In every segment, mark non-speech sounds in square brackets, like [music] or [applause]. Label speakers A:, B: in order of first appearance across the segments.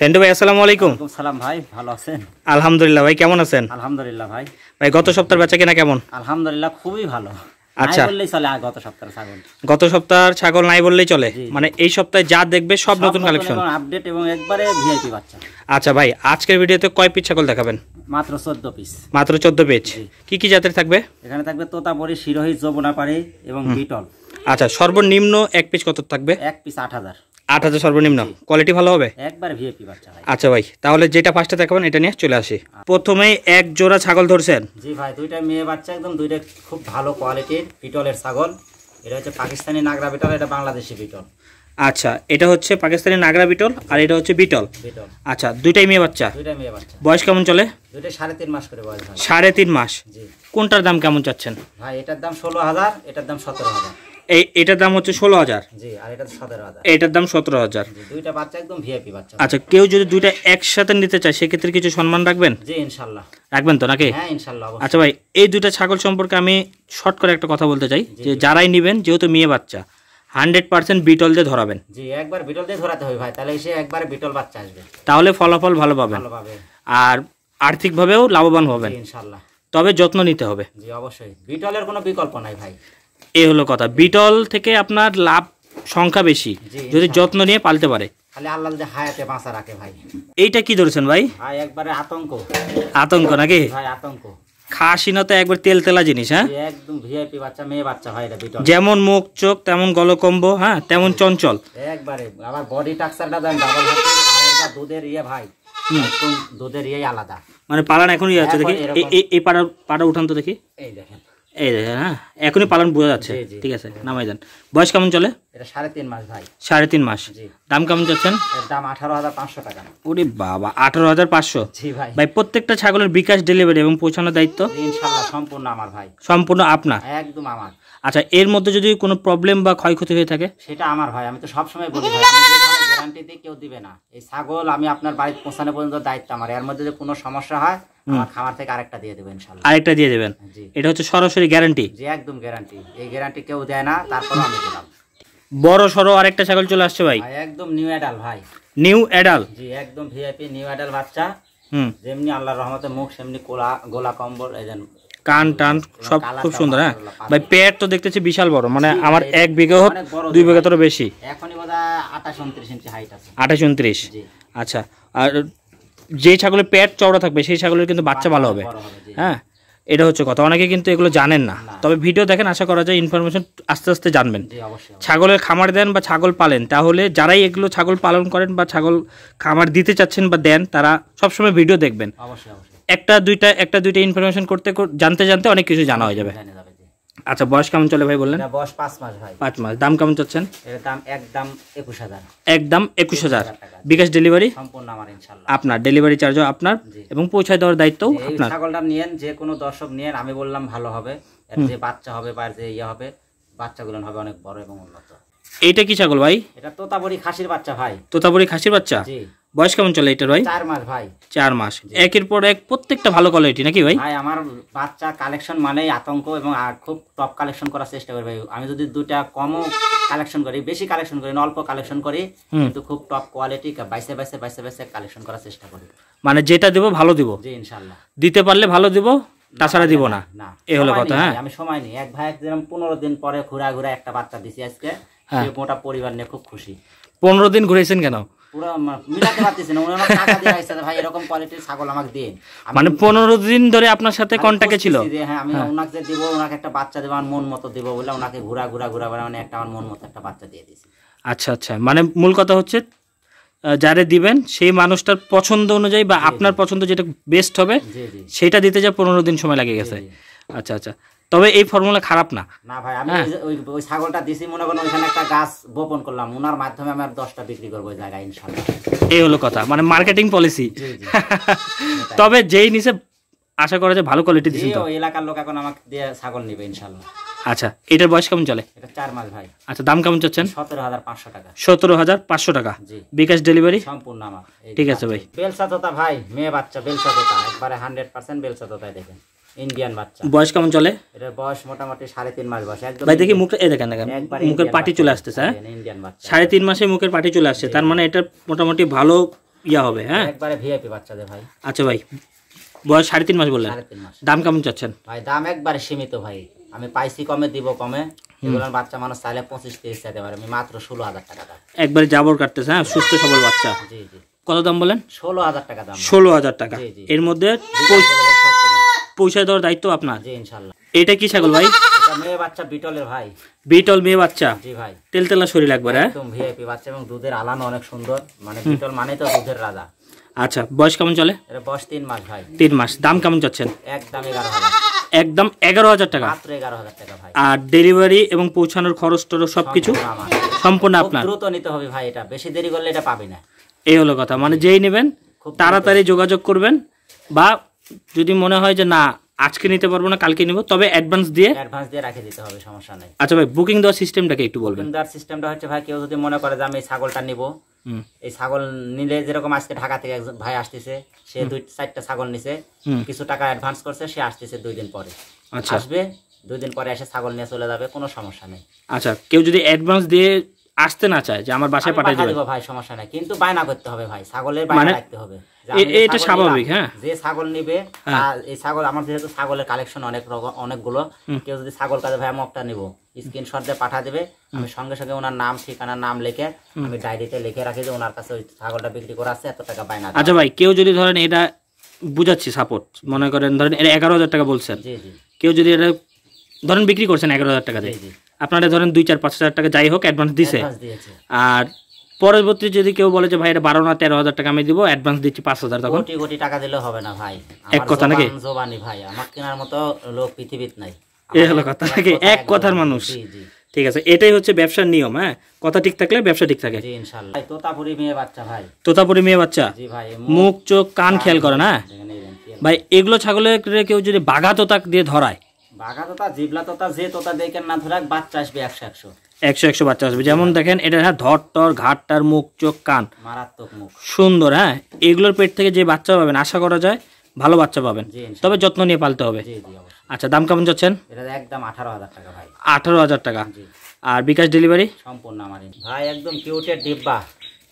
A: ভাই আসসালামু আলাইকুম
B: ভাই ভালো আছেন
A: আলহামদুলিল্লাহ ভাই কেমন আছেন
B: আলহামদুলিল্লাহ ভাই
A: ভাই গত সপ্তাহের কেনা কেমন
B: আলহামদুলিল্লাহ খুবই ভালো আচ্ছা গত সপ্তাহের
A: ছাগল গত সপ্তাহের ছাগল নাই বললেই চলে মানে এই সপ্তাহে যা দেখবে সব নতুন কালেকশন
B: আপডেট এবং একবারে ভিআইপি বাচ্চা
A: আচ্ছা ভাই আজকের ভিডিওতে কয় পিস ছাগল দেখাবেন
B: মাত্র 14 পিস
A: মাত্র 14 পিস
B: কি কি জাতের থাকবে এখানে থাকবে তোতাবরি শিরোহী যমুনাপাড়ি এবং বিটল
A: আচ্ছা সর্বনিম্ন এক পিস কত থাকবে
B: এক পিস আট হাজার
A: আট হাজার সর্বনিম্ন কোয়ালিটি ভালো হবে
B: একবার বাচ্চা
A: আচ্ছা ভাই তাহলে যেটা ফার্স্টে দেখাবেন এটা নিয়ে চলে আসি আচ্ছা। প্রথমে এক জোড়া ছাগল ধরছেন
B: জি ভাই দুইটা মেয়ে বাচ্চা একদম দুইটা খুব ভালো কোয়ালিটির পিটলের ছাগল এটা হচ্ছে পাকিস্তানি নাগরা বিটল এটা বাংলাদেশি বিটল
A: আচ্ছা এটা হচ্ছে পাকিস্তানি নাগরা বিটল আর এটা হচ্ছে বিটল আচ্ছা দুইটাই মেয়ে বাচ্চা দুইটাই মেয়ে বাচ্চা বয়স কেমন চলে
B: দুইটা সাড়ে তিন মাস করে বয়স
A: সাড়ে তিন মাস কোনটার দাম কেমন চাচ্ছেন
B: ভাই এটার দাম ষোলো হাজার এটার দাম সতেরো হাজার
A: এটার দাম হচ্ছে ষোলো হাজার এটার দাম সতেরো হাজার আচ্ছা কেউ যদি দুইটা একসাথে নিতে চায় সেক্ষেত্রে কিছু সম্মান রাখবেন রাখবেন তো নাকি
B: হ্যাঁ, আচ্ছা ভাই
A: এই দুইটা ছাগল সম্পর্কে আমি শর্ট করে একটা কথা বলতে চাই যে যারাই নিবেন যেহেতু মেয়ে বাচ্চা হান্ড্রেড পার্সেন্ট বিটল দিয়ে ধরাবেন তাহলে ফলাফল ভালো পাবেন আর আর্থিকভাবেও লাভবান হবেন তবে যত্ন নিতে হবে
B: অবশ্যই বিটলের কোনো বিকল্প নাই ভাই
A: এ হলো কথা বিটল থেকে আপনার লাভ সংখ্যা বেশি যদি যত্ন নিয়ে পালতে পারে এইটা কি ধরেছেন ভাই
B: আতঙ্ক আতঙ্ক নাকি
A: তো একবার তেল তেলা জিনিস হ্যাঁ যেমন মুখ চোখ তেমন গলকম্ব হ্যাঁ তেমন চঞ্চল
B: দুধের ইয়ে আলাদা
A: মানে পালান এখনই আছে দেখি এই পাড়া পাড়া উঠান তো দেখি এই দেখেন এই দেখেন হ্যাঁ এখনই পালন বোঝা যাচ্ছে ঠিক আছে নামাই যান বয়স কেমন চলে সাড়ে তিন মাস দাম কেমন চাচ্ছেন
B: দাম আঠারো হাজার পাঁচশো টাকা
A: ওরে বাবা আঠারো হাজার পাঁচশো ভাই প্রত্যেকটা ছাগলের বিকাশ ডেলিভারি এবং পৌঁছানোর দায়িত্ব
B: সম্পূর্ণ আমার ভাই
A: সম্পূর্ণ আপনার একদম আমার আচ্ছা এর মধ্যে যদি কোনো প্রবলেম বা ক্ষয়ক্ষতি হয়ে থাকে
B: সেটা আমার ভাই আমি তো সবসময় বলি দিয়ে কেউ দিবে না এই ছাগল আমি আপনার বাড়িতে পৌঁছানো পর্যন্ত দায়িত্ব আমার এর মধ্যে যদি কোনো সমস্যা হয় আমার খামার থেকে আরেকটা দিয়ে দেবেন
A: আরেকটা দিয়ে দেবেন এটা হচ্ছে সরাসরি গ্যারান্টি
B: জি একদম গ্যারান্টি এই গ্যারান্টি কেউ দেয় না তারপর
A: আমি দিলাম বড় সরো আরেকটা ছাগল চলে আসছে ভাই
B: একদম নিউ অ্যাডাল ভাই নিউ অ্যাডাল জি একদম ভিআইপি নিউ অ্যাডাল বাচ্চা হুম যেমনি আল্লাহর রহমতে মুখ সেমনি কোলা গোলা কম্বল
A: কান টান সব খুব সুন্দর হ্যাঁ ভাই পেট তো দেখতেছি বিশাল বড় মানে আমার এক বিঘে হোক দুই বিঘে তোর বেশি এখনই আঠাশ উনত্রিশ আচ্ছা আর যে ছাগলের পেট চওড়া থাকবে সেই ছাগলের কিন্তু বাচ্চা ভালো হবে হ্যাঁ এটা হচ্ছে কথা অনেকে কিন্তু এগুলো জানেন না তবে ভিডিও দেখেন আশা করা যায় ইনফরমেশন আস্তে আস্তে জানবেন ছাগলের খামার দেন বা ছাগল পালেন তাহলে যারাই এগুলো ছাগল পালন করেন বা ছাগল খামার দিতে চাচ্ছেন বা দেন তারা সবসময় ভিডিও দেখবেন একটা দুইটা একটা দুইটা ইনফরমেশন করতে জানতে জানতে অনেক কিছু জানা হয়ে যাবে আচ্ছা বয়স কেমন চলে ভাই বললেন বয়স পাঁচ মাস ভাই পাঁচ মাস দাম কেমন চাচ্ছেন
B: দাম একদম একুশ হাজার
A: একদম একুশ হাজার বিকাশ ডেলিভারি সম্পূর্ণ আমার ইনশাল্লাহ আপনার ডেলিভারি চার্জ আপনার এবং পৌঁছায় দেওয়ার দায়িত্ব আপনার
B: ছাগলটা নিয়েন যে কোনো দর্শক নিয়েন আমি বললাম ভালো হবে যে বাচ্চা হবে বা যে ইয়ে হবে বাচ্চাগুলো হবে
A: অনেক বড় এবং উন্নত এইটা কি ছাগল ভাই
B: এটা তোতাবড়ি খাসির বাচ্চা ভাই
A: তোতাবড়ি খাসির বাচ্চা বয়স কেমন চলে এটার ভাই চার মাস ভাই চার মাস একের পর এক প্রত্যেকটা ভালো কোয়ালিটি নাকি ভাই ভাই
B: আমার বাচ্চা কালেকশন মানে আতঙ্ক এবং খুব টপ কালেকশন করার চেষ্টা করি ভাই আমি যদি দুটা কমও কালেকশন করি বেশি কালেকশন করি অল্প কালেকশন করি কিন্তু খুব টপ কোয়ালিটি বাইসে বাইসে বাইসে বাইসে কালেকশন করার চেষ্টা করি
A: মানে যেটা দেবো ভালো দিব জি ইনশাআল্লাহ দিতে পারলে ভালো দিব তাছাড়া দিব না
B: এই হলো কথা হ্যাঁ আমি সময় নেই এক ভাই যেরকম পনেরো দিন পরে ঘুরা ঘুরা একটা বাচ্চা দিছি আজকে হ্যাঁ। মোটা পরিবার নিয়ে খুব খুশি
A: পনেরো দিন ঘুরেছেন কেন
B: মানে
A: পনেরো দিন ধরে আপনার সাথে ছিল হ্যাঁ, হ্যাঁ।
B: মন মতো বলে ওনাকে মানে একটা আমার মন মতো একটা বাচ্চা দিয়ে
A: আচ্ছা আচ্ছা মানে মূল কথা হচ্ছে যারে দিবেন সেই মানুষটার পছন্দ অনুযায়ী বা আপনার পছন্দ যেটা বেস্ট হবে সেটা দিতে যা পনেরো দিন সময় লাগে গেছে আচ্ছা আচ্ছা তবে এই ফর্মুলা খারাপ না
B: না ভাই আমি হ্যাঁ। ওই ছাগলটা দিছি মনে করেন ওইখানে একটা গাছ বপন করলাম ওনার মাধ্যমে আমি আর দশটা বিক্রি করবো ওই ইনশাল্লাহ
A: এই হলো কথা মানে মার্কেটিং পলিসি [laughs] তবে যেই নিচে আশা করা যায় ভালো কোয়ালিটি দিছেন
B: এলাকার লোক এখন আমাকে দিয়ে ছাগল নেবে ইনশাল্লাহ
A: আচ্ছা এটার বয়স কেমন চলে চার মাস ভাই আচ্ছা দাম কেমন চাচ্ছেন 17500 টাকা পাঁচশো টাকা বিকাশ ডেলিভারি সম্পূর্ণ আমার ঠিক আছে ভাই
B: বেলসা তোতা ভাই মেয়ে বাচ্চা বেলসা তোতা একবারে হান্ড্রেড পার্সেন্ট বেলসা তোতায় দেখেন ইন্ডিয়ান বাচ্চা বয়স কেমন চলে বয়স মোটামুটি সাড়ে তিন মাস বয়স ভাই দেখি
A: মুখটা মুখের চলে হ্যাঁ? সাড়ে তিন মাসে মুখের চলে আসছে তার মানে এটা মোটামুটি ভালো হ্যাঁ? আচ্ছা, সাড়ে তিন মাস দাম কেমন চাচ্ছেন
B: ভাই দাম একবারে সীমিত ভাই আমি পাইছি কমে দিব কমে বাচ্চা মানুষ চাইলে পঁচিশ তিরিশ পারে আমি মাত্র ষোলো হাজার টাকা
A: একবারে জাবর কাটতেছে হ্যাঁ সুস্থ সবল বাচ্চা জি জি কত দাম বলেন
B: ষোলো হাজার টাকা দাম ষোলো
A: হাজার টাকা এর মধ্যে পৌঁছে দেওয়ার দায়িত্ব আপনার এটা কি ছাগল ভাই
B: মেয়ে বাচ্চা বিটলের ভাই
A: বিটল মেয়ে বাচ্চা জি ভাই শরীর হ্যাঁ
B: বাচ্চা দুধের অনেক সুন্দর মানে বিটল তো দুধের রাজা
A: আচ্ছা বয়স কেমন চলে
B: বয়স মাস ভাই
A: মাস দাম কেমন চাচ্ছেন একদম 11000 একদম টাকা টাকা ভাই আর ডেলিভারি এবং পৌঁছানোর খরচ টরচ সবকিছু সম্পূর্ণ আপনার দ্রুত
B: নিতে হবে ভাই এটা বেশি দেরি করলে এটা পাবি না
A: এই হলো কথা মানে যেই নেবেন তাড়াতাড়ি যোগাযোগ করবেন বা যদি মনে হয় যে না আজকে নিতে পারবো না কালকে নিব তবে অ্যাডভান্স দিয়ে
B: অ্যাডভান্স দিয়ে রেখে দিতে হবে সমস্যা নেই
A: আচ্ছা ভাই বুকিং দেওয়ার সিস্টেমটাকে একটু বলবেন বুকিং
B: দেওয়ার সিস্টেমটা হচ্ছে ভাই কেউ যদি মনে করে যে আমি এই ছাগলটা নিব এই ছাগল নিলে যেরকম আজকে ঢাকা থেকে একজন ভাই আসতেছে সে দুই চারটা ছাগল নিছে কিছু টাকা অ্যাডভান্স করছে সে আসতেছে দুই দিন পরে আচ্ছা আসবে দুই দিন পরে এসে ছাগল নিয়ে চলে যাবে কোনো সমস্যা নেই
A: আচ্ছা কেউ যদি অ্যাডভান্স দিয়ে আসতে না চায় যে আমার বাসায় পাঠিয়ে দেবো
B: ভাই সমস্যা নেই কিন্তু বায়না করতে হবে ভাই ছাগলের মানে বায়না রাখতে হবে এটা স্বাভাবিক হ্যাঁ যে ছাগল নিবে হ্যাঁ। এই ছাগল আমার যেহেতু ছাগলের কালেকশন অনেক রকম অনেকগুলো কেউ যদি ছাগল কাজে ভাই স্ক্রিনশট দিয়ে পাঠা দেবে আমি সঙ্গে সঙ্গে ওনার নাম ঠিকানা নাম লিখে আমি ডায়েরিতে লিখে রাখি যে ওনার কাছে ওই ছাগলটা বিক্রি করা আছে এত টাকা পায় না
A: আচ্ছা ভাই কেউ যদি ধরেন এটা বুঝাচ্ছি সাপোর্ট মনে করেন ধরেন এগারো হাজার টাকা বলছেন কেউ যদি এটা ধরেন বিক্রি করছেন এগারো হাজার টাকা দিয়ে আপনারা ধরেন দুই চার পাঁচ হাজার টাকা যাই হোক অ্যাডভান্স দিছে আর পরবর্তী যদি কেউ বলে যে ভাই এটা বারো না তেরো হাজার টাকা আমি দিব অ্যাডভান্স দিচ্ছি পাঁচ হাজার তখন কোটি
B: কোটি টাকা দিলে হবে না ভাই এক কথা নাকি জোবানি ভাই আমার কেনার মতো লোক পৃথিবীতে নাই
A: এই হলো কথা নাকি এক কথার মানুষ ঠিক আছে এটাই হচ্ছে ব্যবসার নিয়ম হ্যাঁ কথা ঠিক থাকলে ব্যবসা ঠিক থাকে
B: তোতাপুরি মেয়ে বাচ্চা ভাই
A: তোতাপুরি মেয়ে বাচ্চা মুখ চোখ কান খেয়াল করে না ভাই এগুলো ছাগলের কেউ যদি বাঘা তোতাক দিয়ে ধরায়
B: বাঘা তোতা জিবলা তোতা যে তোতা দেখেন না ধরাক বাচ্চা আসবে একশো একশো
A: একশো একশো বাচ্চা আসবে যেমন হ্যাঁ। দেখেন এটা হ্যাঁ ধরটর ঘাটটার মুখ চোখ কান
B: মারাত্মক মুখ
A: সুন্দর হ্যাঁ এগুলোর পেট থেকে যে বাচ্চা পাবেন আশা করা যায় ভালো বাচ্চা পাবেন তবে যত্ন নিয়ে পালতে হবে আচ্ছা দাম কেমন যাচ্ছেন
B: একদম আঠারো হাজার টাকা ভাই
A: আঠারো হাজার টাকা আর বিকাশ ডেলিভারি
B: সম্পূর্ণ আমার ভাই একদম কিউটের ডিব্বা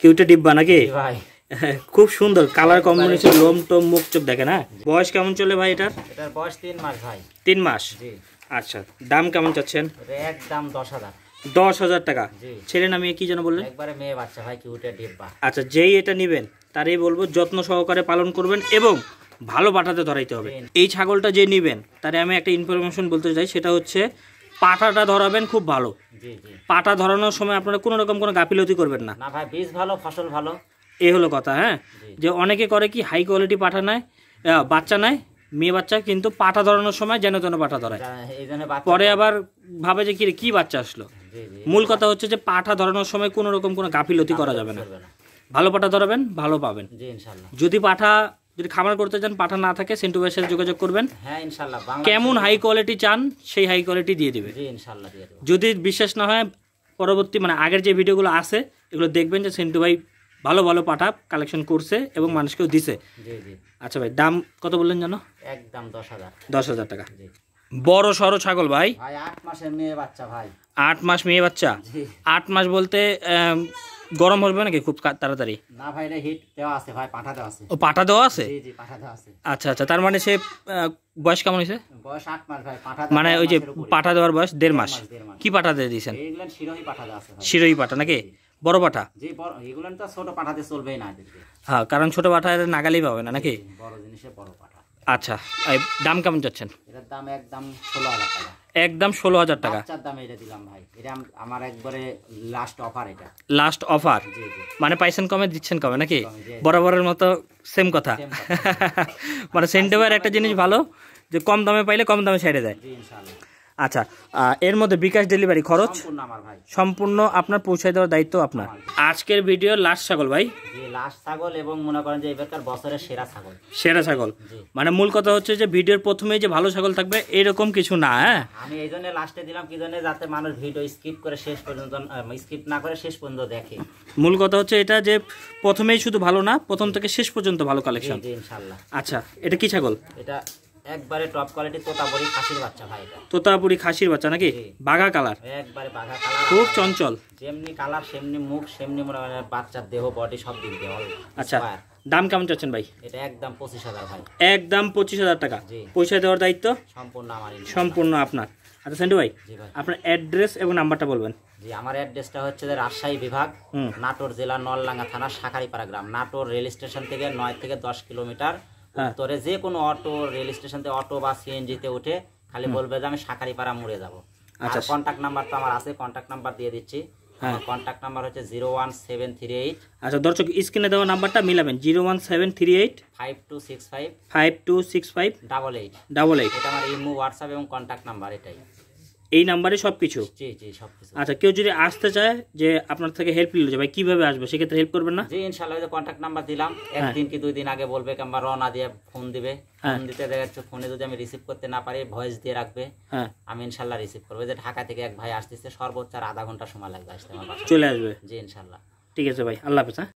A: কিউটের ডিব্বা নাকি ভাই [laughs] খুব সুন্দর কালার কম্বিনেশন লোম টোম মুখ চোখ দেখে না হ্যাঁ? বয়স কেমন চলে ভাই এটার
B: এটার বয়স তিন মাস ভাই
A: তিন মাস আচ্ছা দাম কেমন চাচ্ছেন
B: একদম দশ হাজার
A: দশ হাজার টাকা ছেলে না মেয়ে কি যেন বললেন আচ্ছা যেই এটা নেবেন তারই বলবো যত্ন সহকারে পালন করবেন এবং ভালো বাটাতে ধরাইতে হবে এই ছাগলটা যে নেবেন তারে আমি একটা ইনফরমেশন বলতে চাই সেটা হচ্ছে পাটাটা ধরাবেন খুব ভালো পাটা ধরানোর সময় আপনারা কোনো রকম কোনো গাফিলতি করবেন না
B: ভাই বীজ ভালো ফসল ভালো
A: এ হলো কথা হ্যাঁ যে অনেকে করে কি হাই কোয়ালিটি পাঠা নেয় বাচ্চা নেয় মেয়ে বাচ্চা কিন্তু পাটা ধরানোর সময় যেন তেন পাটা ধরায় হ্যাঁ, পরে আবার ভাবে যে কি কি বাচ্চা আসলো মূল কথা হচ্ছে যে পাঠা ধরানোর সময় কোনো রকম কোনো গাফিলতি করা যাবে না ভালো পাঠা ধরাবেন ভালো পাবেন যদি পাঠা যদি খামার করতে চান পাঠা না থাকে সেন্টু ভাইয়ের সাথে যোগাযোগ করবেন
B: হ্যাঁ, কেমন হাই
A: কোয়ালিটি চান সেই হাই কোয়ালিটি দিয়ে দেবে যদি বিশ্বাস না হয় পরবর্তী মানে আগের যে ভিডিওগুলো আছে এগুলো দেখবেন যে সেন্টু ভাই ভালো ভালো পাঠা কালেকশন করছে এবং মানুষকেও দিছে আচ্ছা ভাই দাম কত বললেন জানো
B: একদম দশ হাজার
A: দশ হাজার টাকা বড় সরো ছাগল ভাই আট মাস মেয়ে বাচ্চা আট মাস বলতে গরম হবে নাকি খুব তাড়াতাড়ি
B: পাঠা দেওয়া আছে
A: আচ্ছা আচ্ছা তার মানে সে বয়স কেমন হয়েছে মানে ওই যে পাঠা দেওয়ার বয়স দেড় মাস কি পাঠা দিয়ে দিয়েছেন
B: এইগুলা
A: পাঠা নাকি বড় পাঠা
B: জি তো ছোট পাঠাতে চলবে না
A: হ্যাঁ কারণ ছোট পাঠা নাগালেই পাবে না নাকি
B: বড় জিনিসের বড় পাঠা
A: আচ্ছা দাম কেমন যাচ্ছেন
B: এটার দাম একদম ষোলো হাজার টাকা
A: একদম ষোলো হাজার টাকা
B: বাচ্চার দামে এটা দিলাম ভাই এটা আমার একবারে লাস্ট অফার এটা
A: লাস্ট অফার মানে পাইছেন কমে দিচ্ছেন কমে নাকি বরাবরের মতো সেম কথা [laughs] মানে সেন্টেবার একটা জিনিস ভালো যে কম দামে পাইলে কম দামে ছেড়ে দেয় ইনশাআল্লাহ আচ্ছা এর মধ্যে বিকাশ ডেলিভারি খরচ সম্পূর্ণ আপনার পৌঁছে দেওয়ার দায়িত্ব আপনার আজকের ভিডিও লাস্ট ছাগল ভাই
B: লাস্ট ছাগল এবং মনে করেন যে এবারকার বছরের সেরা ছাগল
A: সেরা ছাগল মানে মূল কথা হচ্ছে যে ভিডিওর প্রথমে যে ভালো ছাগল থাকবে এরকম কিছু না হ্যাঁ
B: আমি এই জন্য লাস্টে দিলাম কি জন্য যাতে মানুষ ভিডিও স্কিপ করে শেষ পর্যন্ত স্কিপ না করে শেষ পর্যন্ত দেখে
A: মূল কথা হচ্ছে এটা যে প্রথমেই শুধু ভালো না প্রথম থেকে শেষ পর্যন্ত ভালো কালেকশন ইনশাআল্লাহ আচ্ছা এটা কি ছাগল
B: এটা একবারে টপ কোয়ালিটি তোতাপুরি খাসির বাচ্চা ভাই এটা
A: তোতাপুরি খাসির বাচ্চা নাকি বাঘা কালার
B: একবারে বাঘা কালার
A: খুব চঞ্চল
B: যেমনি কালার সেমনি মুখ সেমনি মনে বাচ্চার দেহ বডি সব দিক দিয়ে
A: আচ্ছা দাম কেমন চাচ্ছেন ভাই
B: এটা একদম পঁচিশ হাজার ভাই
A: একদম পঁচিশ হাজার টাকা পয়সা দেওয়ার দায়িত্ব
B: সম্পূর্ণ আমার সম্পূর্ণ
A: আপনার আচ্ছা সেন্টু ভাই আপনার অ্যাড্রেস এবং নাম্বারটা বলবেন
B: জি আমার অ্যাড্রেসটা হচ্ছে যে রাজশাহী বিভাগ নাটোর জেলা নললাঙ্গা থানা শাখারিপাড়া গ্রাম নাটোর রেল স্টেশন থেকে নয় থেকে দশ কিলোমিটার হ্যাঁ। উত্তরে যে কোনো অটো রেল স্টেশন স্টেশনতে অটো বা সিএনজি তে উঠে খালি বলবে যে আমি শাকারিপাড়া মোড়ে যাব আচ্ছা কন্টাক্ট নাম্বার তো আমার আছে কন্ট্যাক্ট নাম্বার দিয়ে দিচ্ছি হ্যাঁ। আমার কন্ট্যাক্ট নাম্বার হচ্ছে zero one seven three eight
A: আচ্ছা দর্শক স্ক্রিনে দেওয়া নাম্বারটা মিলাবেন zero one seven three eight five two six five five two six five double eight double eight
B: এটা আমার ইমো হোয়াটসঅ্যাপ এবং কন্ট্যাক্ট নাম্বার এটাই
A: এই নাম্বারে সব কিছু আচ্ছা কেউ যদি আসতে চায় যে আপনার থেকে হেল্প নিল ভাই কিভাবে আসবে সেক্ষেত্রে হেল্প করবেন না ইনশাল্লাহ কন্ট্যাক্ট নাম্বার
B: দিলাম হ্যাঁ। একদিন কি দুই দিন আগে বলবে কিংবা রওনা দিয়ে ফোন দিবে ফোন হ্যাঁ। দিতে দেখা যাচ্ছে ফোনে যদি আমি রিসিভ করতে না পারি ভয়েস দিয়ে রাখবে হ্যাঁ। আমি ইনশাল্লাহ রিসিভ করবো যে ঢাকা থেকে এক ভাই আসতেছে সর্বোচ্চ আধা ঘন্টা সময় লাগবে আসতে আমার চলে আসবে জি ইনশাল্লাহ
A: ঠিক আছে ভাই আল্লাহ হাফেজ